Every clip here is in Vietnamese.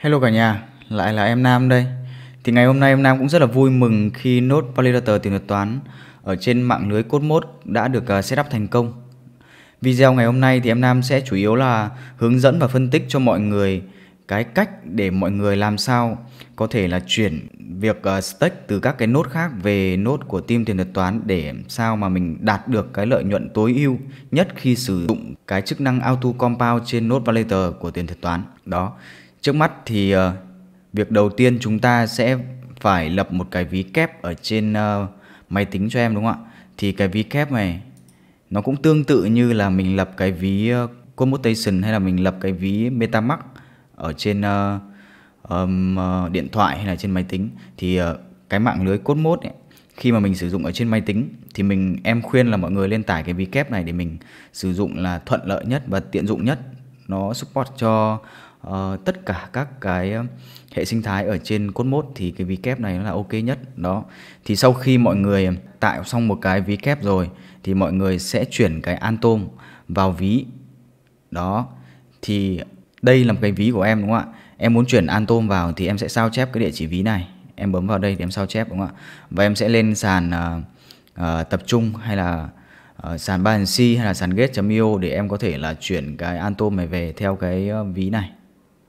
Hello cả nhà, lại là em Nam đây. Thì ngày hôm nay em Nam cũng rất là vui mừng khi nốt validator tiền thuật toán ở trên mạng lưới Codemod đã được à, setup thành công. Video ngày hôm nay thì em Nam sẽ chủ yếu là hướng dẫn và phân tích cho mọi người cái cách để mọi người làm sao có thể là chuyển việc à, stake từ các cái nốt khác về nốt của team tiền thuật toán để sao mà mình đạt được cái lợi nhuận tối ưu nhất khi sử dụng cái chức năng auto compound trên nốt validator của tiền thuật toán. Đó. Trước mắt thì uh, việc đầu tiên chúng ta sẽ phải lập một cái ví kép ở trên uh, máy tính cho em đúng không ạ? Thì cái ví kép này nó cũng tương tự như là mình lập cái ví uh, ờ, commutation hay là mình lập cái ví MetaMask ở trên uh, um, uh, điện thoại hay là trên máy tính thì uh, cái mạng lưới cốt mốt ấy, khi mà mình sử dụng ở trên máy tính thì mình em khuyên là mọi người lên tải cái ví kép này để mình sử dụng là thuận lợi nhất và tiện dụng nhất nó support cho Ờ, tất cả các cái hệ sinh thái ở trên cốt mốt thì cái ví kép này nó là ok nhất đó thì sau khi mọi người tạo xong một cái ví kép rồi thì mọi người sẽ chuyển cái atom vào ví đó thì đây là một cái ví của em đúng không ạ em muốn chuyển atom vào thì em sẽ sao chép cái địa chỉ ví này em bấm vào đây thì em sao chép đúng không ạ và em sẽ lên sàn uh, uh, tập trung hay là uh, sàn Binance hay là sàn gate.io để em có thể là chuyển cái atom này về theo cái ví này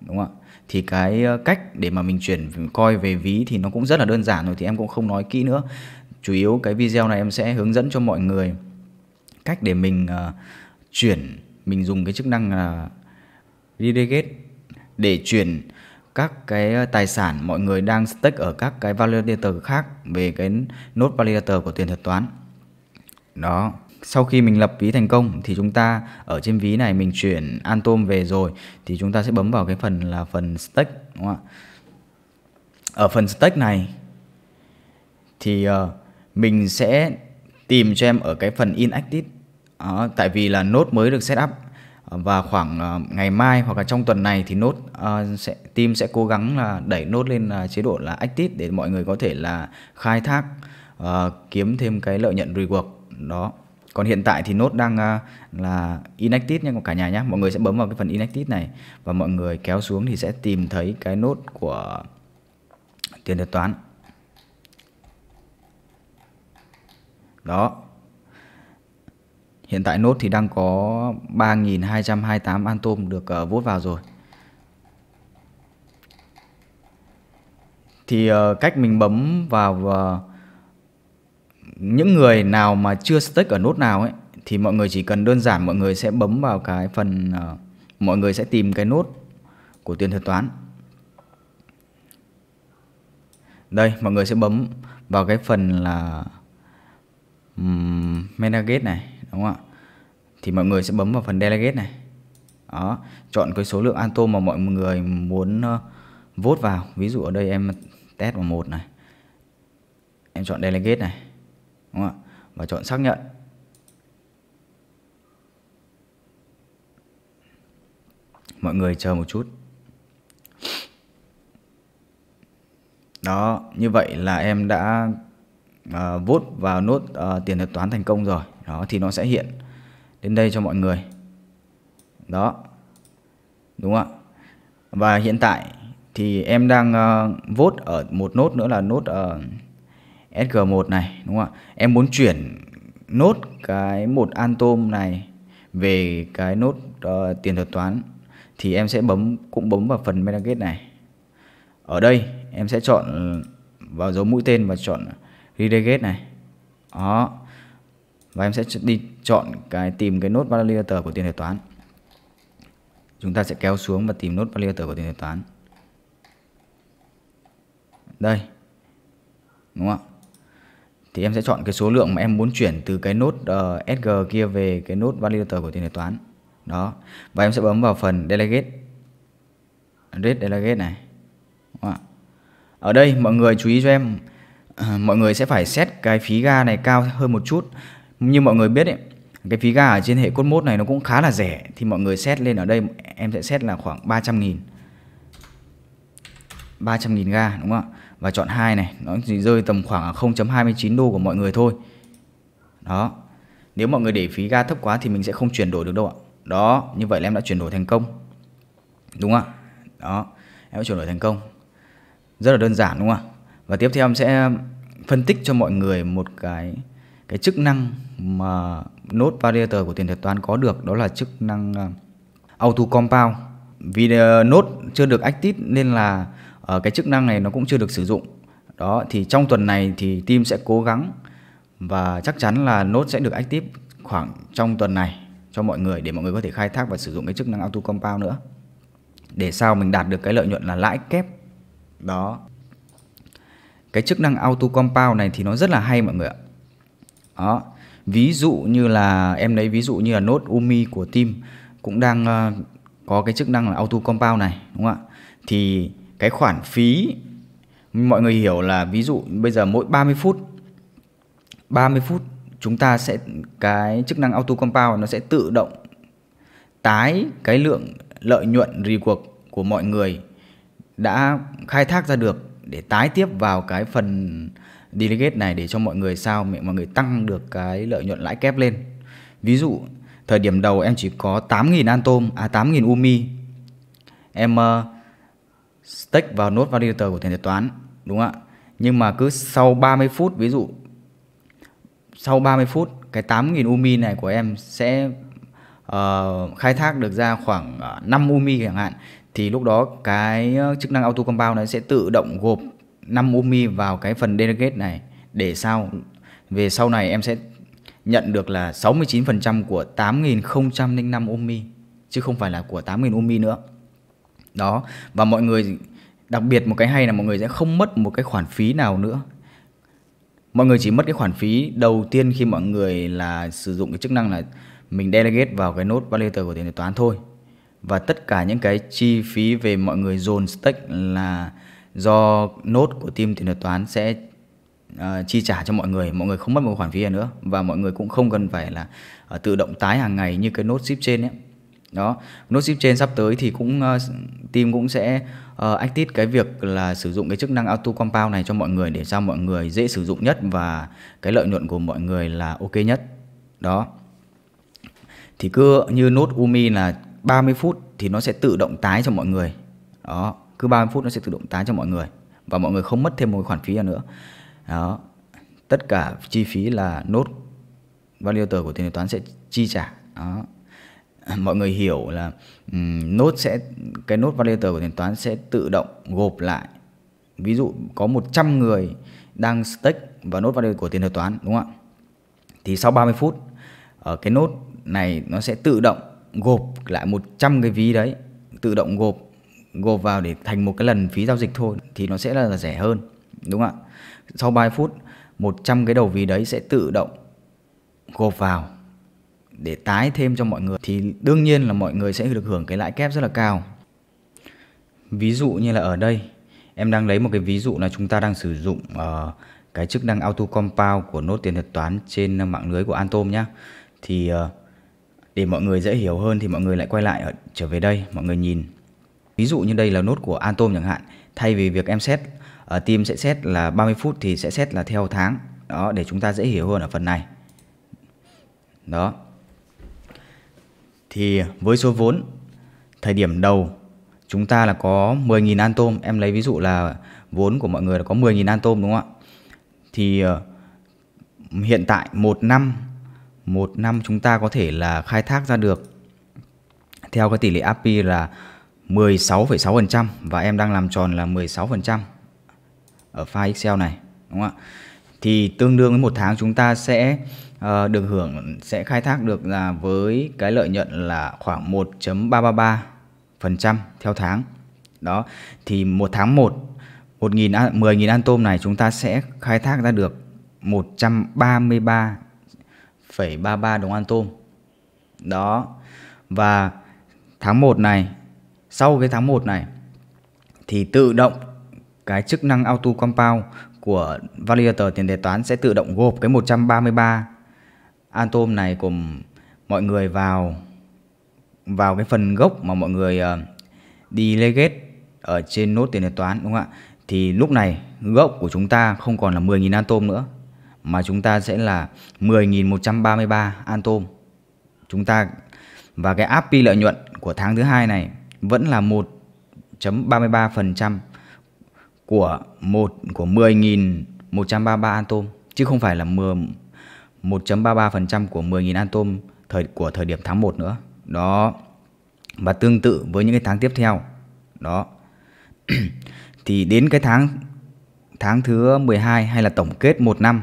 đúng không ạ thì cái ờ, cách để mà mình chuyển coi về ví thì nó cũng rất là đơn giản rồi thì em cũng không nói kỹ nữa chủ yếu cái video này em sẽ hướng dẫn cho mọi người cách để mình uh, chuyển mình dùng cái chức năng là uh, relegate để chuyển các cái ờ, tài sản mọi người đang stake ở các cái validator khác về cái nốt validator của tiền thuật toán đó sau khi mình lập ví thành công thì chúng ta ở trên ví này mình chuyển an tôm về rồi thì chúng ta sẽ bấm vào cái phần là phần stake đúng không ạ? Ở phần stake này thì uh, mình sẽ tìm cho em ở cái phần inactive đó, tại vì là nốt mới được setup ờ, và khoảng uh, ngày mai hoặc là trong tuần này thì nốt uh, sẽ team sẽ cố gắng là đẩy nốt lên uh, chế độ là active để mọi người có thể là khai thác uh, kiếm thêm cái lợi nhuận reward đó còn hiện tại thì nốt đang uh, là inactive nha cả nhà nhé mọi người sẽ bấm vào cái phần inactive này và mọi người kéo xuống thì sẽ tìm thấy cái nốt của tiền thuật toán đó hiện tại nốt thì đang có 3.228 atom được uh, à, vốt vào rồi thì uh, cách mình bấm vào uh, những người nào mà chưa stake ở nốt nào ấy thì mọi người chỉ cần đơn giản mọi người sẽ bấm vào cái phần uh, mọi người sẽ tìm cái nốt của tiền thuật toán. Đây, mọi người sẽ bấm vào cái phần là um, Menagate này, đúng không ạ? Thì mọi người sẽ bấm vào phần Delegate này. Đó, chọn cái số lượng atom mà mọi người muốn uh, vote vào. Ví dụ ở đây em test vào một này. Em chọn Delegate này đúng không ạ và chọn xác nhận mọi người chờ một chút đó như vậy là em đã uh, à, vốt vào nốt uh, tiền thuật toán thành công rồi đó thì nó sẽ hiện đến đây cho mọi người đó đúng không ạ và hiện tại thì em đang uh, à, vốt ở một nốt nữa là nốt uh, SG1 này đúng không ạ? Em muốn chuyển nốt cái một an tôm này về cái nốt uh, tiền thuật toán thì em sẽ bấm cũng bấm vào phần metagate này. Ở đây em sẽ chọn vào dấu mũi tên và chọn relegate này. Đó. Và em sẽ đi chọn cái tìm cái nốt validator của tiền thuật toán. Chúng ta sẽ kéo xuống và tìm nốt validator của tiền thuật toán. Đây. Đúng không ạ? thì em sẽ chọn cái số lượng mà em muốn chuyển từ cái nốt uh, ờ, SG kia về cái nốt validator của tiền kế toán. Đó. Và em sẽ bấm vào phần delegate. Rate delegate này. Đúng không? Ở đây mọi người chú ý cho em mọi người sẽ phải set cái phí ga này cao hơn một chút. Như mọi người biết ấy, cái phí ga ở trên hệ cốt mốt này nó cũng khá là rẻ thì mọi người set lên ở đây em sẽ set là khoảng 300 000 300 000 ga đúng không ạ? và chọn 2 này nó chỉ rơi tầm khoảng 0.29 đô của mọi người thôi đó nếu mọi người để phí ga thấp quá thì mình sẽ không chuyển đổi được đâu ạ đó như vậy là em đã chuyển đổi thành công đúng không ạ đó em đã chuyển đổi thành công rất là đơn giản đúng không ạ và tiếp theo em sẽ phân tích cho mọi người một cái cái chức năng mà nốt variator của tiền thuật toán có được đó là chức năng à, auto compound vì à, nốt chưa được active nên là Ờ, cái chức năng này nó cũng chưa được sử dụng đó thì trong tuần này thì team sẽ cố gắng và chắc chắn là nốt sẽ được active khoảng trong tuần này cho mọi người để mọi người có thể khai thác và sử dụng cái chức năng auto compound nữa để sao mình đạt được cái lợi nhuận là lãi kép đó cái chức năng auto compound này thì nó rất là hay mọi người ạ đó ví dụ như là em lấy ví dụ như là nốt umi của team cũng đang uh, có cái chức năng là auto compound này đúng không ạ thì cái khoản phí mọi người hiểu là ví dụ bây giờ mỗi 30 phút 30 phút chúng ta sẽ cái chức năng auto compound nó sẽ tự động tái cái lượng lợi nhuận rì cuộc của mọi người đã khai thác ra được để tái tiếp vào cái phần delegate này để cho mọi người sao mẹ mọi người tăng được cái lợi nhuận lãi kép lên. Ví dụ thời điểm đầu em chỉ có 8.000 an tôm à 8.000 umi. Em uh, stake vào nốt validator của thầy thuật toán đúng không ạ? Nhưng mà cứ sau 30 phút ví dụ sau 30 phút cái 8.000 umi này của em sẽ uh, khai thác được ra khoảng 5 ờ, umi chẳng hạn thì lúc đó cái ờ, chức năng auto compound nó sẽ tự động gộp 5 umi vào cái phần delegate này để sau về sau này em sẽ nhận được là 69% của 8.005 umi chứ không phải là của 8.000 umi nữa đó và mọi người đặc biệt một cái hay là mọi người sẽ không mất một cái khoản phí nào nữa mọi người chỉ mất cái khoản phí đầu tiên khi mọi người là sử dụng cái chức năng là mình delegate vào cái nốt validator của tiền thuật toán thôi và tất cả những cái chi phí về mọi người dồn stake là do nốt của team tiền thuật toán sẽ uh, chi trả cho mọi người mọi người không mất một khoản phí nào nữa và mọi người cũng không cần phải là uh, tự động tái hàng ngày như cái nốt ship trên ấy đó nốt zip trên sắp tới thì cũng uh, team cũng sẽ uh, active cái việc là sử dụng cái chức năng auto compound này cho mọi người để sao mọi người dễ sử dụng nhất và cái lợi nhuận của mọi người là ok nhất đó thì cứ như nốt umi là 30 phút thì nó sẽ tự động tái cho mọi người đó cứ 30 phút nó sẽ tự động tái cho mọi người và mọi người không mất thêm một khoản phí nào nữa đó tất cả chi phí là nốt validator của tiền toán sẽ chi trả đó mọi người hiểu là um, nốt sẽ cái nốt validator của tính toán sẽ tự động gộp lại ví dụ có 100 người đang stake vào nốt validator của tiền thuật toán đúng không ạ thì sau 30 phút ở ờ, cái nốt này nó sẽ tự động gộp lại 100 cái ví đấy tự động gộp gộp vào để thành một cái lần phí giao dịch thôi thì nó sẽ là, rẻ hơn đúng không ạ sau 30 phút 100 cái đầu ví đấy sẽ tự động gộp vào để tái thêm cho mọi người thì đương nhiên là mọi người sẽ được hưởng cái lãi kép rất là cao. Ví dụ như là ở đây, em đang lấy một cái ví dụ là chúng ta đang sử dụng uh, cái chức năng auto compound của nốt tiền thuật toán trên mạng lưới của Antom nhá. Thì uh, để mọi người dễ hiểu hơn thì mọi người lại quay lại ở, trở về đây, mọi người nhìn. Ví dụ như đây là nốt của Antom chẳng hạn, thay vì việc em xét uh, ờ, team sẽ xét là 30 phút thì sẽ xét là theo tháng. Đó để chúng ta dễ hiểu hơn ở phần này. Đó, thì với số vốn thời điểm đầu chúng ta là có 10.000 an tôm, em lấy ví dụ là vốn của mọi người là có 10.000 an tôm đúng không ạ? Thì ờ, hiện tại một năm một năm chúng ta có thể là khai thác ra được theo cái tỷ lệ API là 16,6% và em đang làm tròn là 16% ở file Excel này đúng không ạ? thì tương đương với một tháng chúng ta sẽ uh, được hưởng sẽ khai thác được là với cái lợi nhuận là khoảng 1.333% theo tháng. Đó, thì một tháng 1 một nghìn mười nghìn an tôm này chúng ta sẽ khai thác ra được 133,33 đồng an tôm. Đó. Và tháng 1 này sau cái tháng 1 này thì tự động cái chức năng auto compound của validator tiền đề toán sẽ tự động gộp cái 133 atom này cùng mọi người vào vào cái phần gốc mà mọi người uh, ờ, đi legate ở trên nốt tiền đề toán đúng không ạ? Thì lúc này gốc của chúng ta không còn là 10.000 atom nữa mà chúng ta sẽ là 10.133 atom. Chúng ta và cái API lợi nhuận của tháng thứ hai này vẫn là 1.33% của một của 10.133 atom chứ không phải là 1.33% của 10.000 atom thời của thời điểm tháng 1 nữa. Đó. Và tương tự với những cái tháng tiếp theo. Đó. thì đến cái tháng tháng thứ 12 hay là tổng kết 1 năm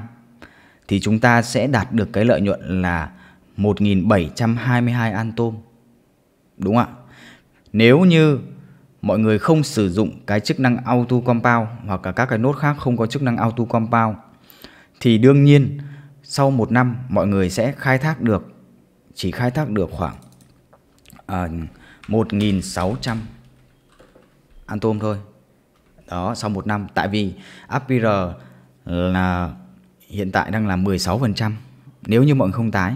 thì chúng ta sẽ đạt được cái lợi nhuận là 1.722 atom. Đúng ạ? Nếu như mọi người không sử dụng cái chức năng auto compound hoặc cả các cái nốt khác không có chức năng auto compound thì đương nhiên sau một năm mọi người sẽ khai thác được chỉ khai thác được khoảng à, một à, 1.600 atom thôi đó sau một năm tại vì APR là hiện tại đang là 16% nếu như mọi người không tái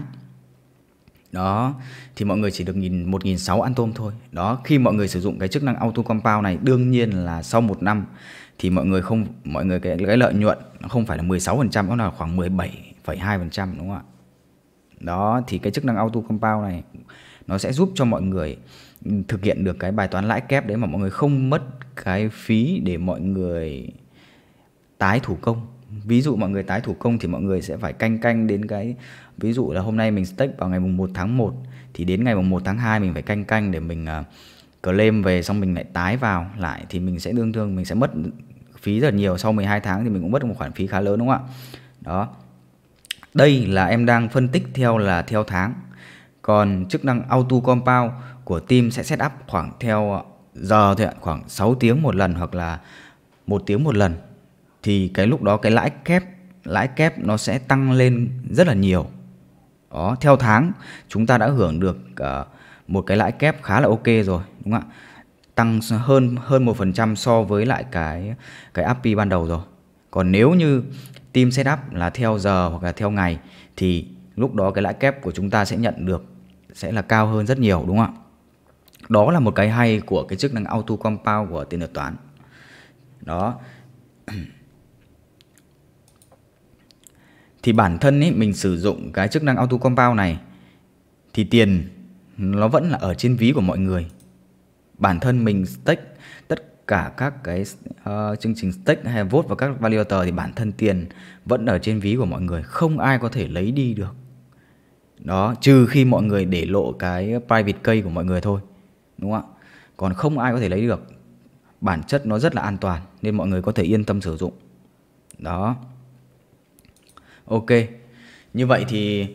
đó thì mọi người chỉ được nhìn một nghìn sáu ăn tôm thôi đó khi mọi người sử dụng cái chức năng auto compound này đương nhiên là sau một năm thì mọi người không mọi người cái, cái lợi nhuận nó không phải là 16% nó là khoảng 17,2% đúng không ạ đó thì cái chức năng auto compound này nó sẽ giúp cho mọi người thực hiện được cái bài toán lãi kép đấy mà mọi người không mất cái phí để mọi người tái thủ công ví dụ mọi người tái thủ công thì mọi người sẽ phải canh canh đến cái ví dụ là hôm nay mình stake vào ngày mùng 1 tháng 1 thì đến ngày mùng 1 tháng 2 mình phải canh canh để mình uh, claim về xong mình lại tái vào lại thì mình sẽ đương thương mình sẽ mất phí rất nhiều sau 12 tháng thì mình cũng mất một khoản phí khá lớn đúng không ạ đó đây là em đang phân tích theo là theo tháng còn chức năng auto compound của team sẽ set up khoảng theo à, giờ thôi ạ khoảng 6 tiếng một lần hoặc là một tiếng một lần thì cái lúc đó cái lãi kép lãi kép nó sẽ tăng lên rất là nhiều. Đó, theo tháng chúng ta đã hưởng được uh, một cái lãi kép khá là ok rồi, đúng không ạ? Tăng hơn hơn một phần trăm so với lại cái cái API ban đầu rồi. Còn nếu như team setup là theo giờ hoặc là theo ngày thì lúc đó cái lãi kép của chúng ta sẽ nhận được sẽ là cao hơn rất nhiều đúng không ạ? Đó là một cái hay của cái chức năng auto compound của tiền thuật toán. Đó. thì bản thân ấy mình sử dụng cái chức năng auto compound này thì tiền nó vẫn là ở trên ví của mọi người. Bản thân mình stake tất cả các cái uh, chương trình stake hay vote vào các validator thì bản thân tiền vẫn ở trên ví của mọi người, không ai có thể lấy đi được. Đó, trừ khi mọi người để lộ cái private key của mọi người thôi. Đúng không ạ? Còn không ai có thể lấy được. Bản chất nó rất là an toàn nên mọi người có thể yên tâm sử dụng. Đó. Ok, như vậy thì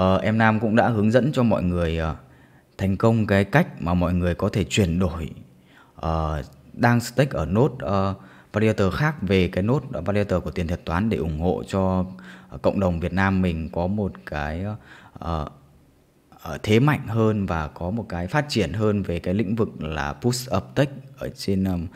uh, em Nam cũng đã hướng dẫn cho mọi người uh, thành công cái cách mà mọi người có thể chuyển đổi uh, đang stake ở nốt uh, validator khác về cái nốt validator của tiền thuật toán để ủng hộ cho uh, cộng đồng Việt Nam mình có một cái uh, uh, thế mạnh hơn và có một cái phát triển hơn về cái lĩnh vực là push up tech ở trên um,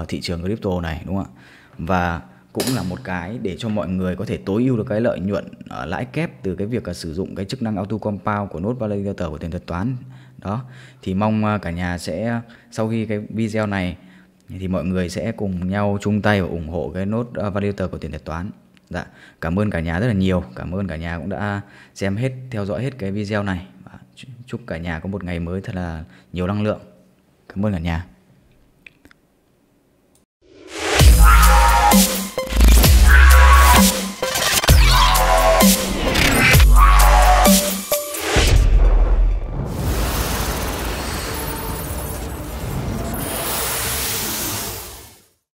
uh, thị trường crypto này đúng không ạ? Và cũng là một cái để cho mọi người có thể tối ưu được cái lợi nhuận uh, lãi kép từ cái việc là ờ, sử dụng cái chức năng auto compound của nốt validator của tiền thuật toán đó thì mong ờ, cả nhà sẽ sau khi cái video này thì mọi người sẽ cùng nhau chung tay và ủng hộ cái nốt uh, validator của tiền thuật toán dạ cảm ơn cả nhà rất là nhiều cảm ơn cả nhà cũng đã xem hết theo dõi hết cái video này chúc cả nhà có một ngày mới thật là nhiều năng lượng cảm ơn cả nhà